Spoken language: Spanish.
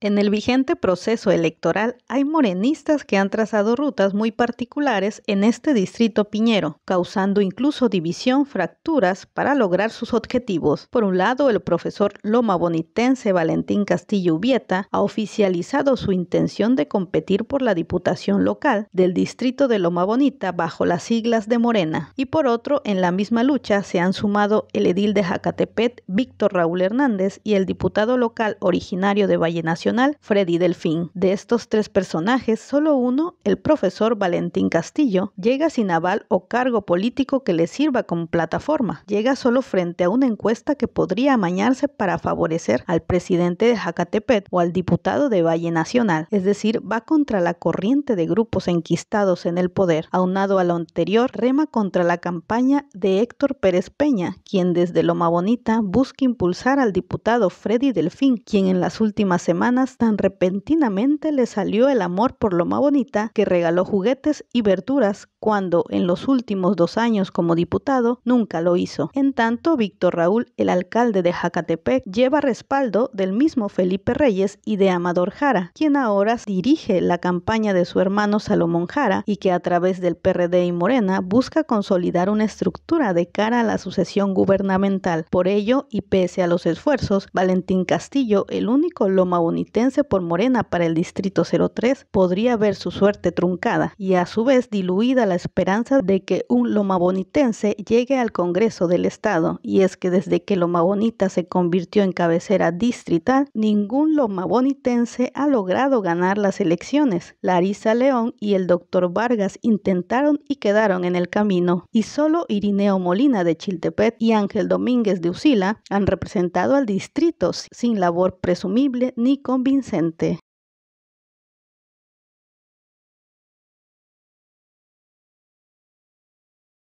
En el vigente proceso electoral hay morenistas que han trazado rutas muy particulares en este distrito piñero, causando incluso división, fracturas para lograr sus objetivos. Por un lado, el profesor Loma Bonitense Valentín Castillo Ubieta ha oficializado su intención de competir por la diputación local del distrito de Loma Bonita bajo las siglas de Morena. Y por otro, en la misma lucha se han sumado el edil de Jacatepet Víctor Raúl Hernández y el diputado local originario de Nacional. Freddy Delfín. De estos tres personajes, solo uno, el profesor Valentín Castillo, llega sin aval o cargo político que le sirva como plataforma. Llega solo frente a una encuesta que podría amañarse para favorecer al presidente de Jacatepet o al diputado de Valle Nacional, es decir, va contra la corriente de grupos enquistados en el poder. Aunado a lo anterior, rema contra la campaña de Héctor Pérez Peña, quien desde Loma Bonita busca impulsar al diputado Freddy Delfín, quien en las últimas semanas tan repentinamente le salió el amor por Loma Bonita que regaló juguetes y verduras cuando en los últimos dos años como diputado nunca lo hizo. En tanto, Víctor Raúl, el alcalde de Jacatepec, lleva respaldo del mismo Felipe Reyes y de Amador Jara, quien ahora dirige la campaña de su hermano Salomón Jara y que a través del PRD y Morena busca consolidar una estructura de cara a la sucesión gubernamental. Por ello, y pese a los esfuerzos, Valentín Castillo, el único loma bonitense por Morena para el Distrito 03, podría ver su suerte truncada y a su vez diluida la esperanza de que un lomabonitense llegue al Congreso del Estado, y es que desde que Lomabonita se convirtió en cabecera distrital, ningún lomabonitense ha logrado ganar las elecciones. Larisa León y el doctor Vargas intentaron y quedaron en el camino, y solo Irineo Molina de Chiltepet y Ángel Domínguez de Usila han representado al distrito sin labor presumible ni convincente.